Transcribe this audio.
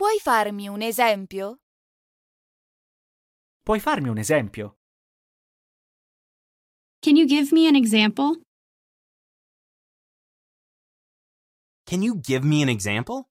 Puoi farmi un esempio? Puoi farmi un esempio? Can you give me an example? Can you give me an example?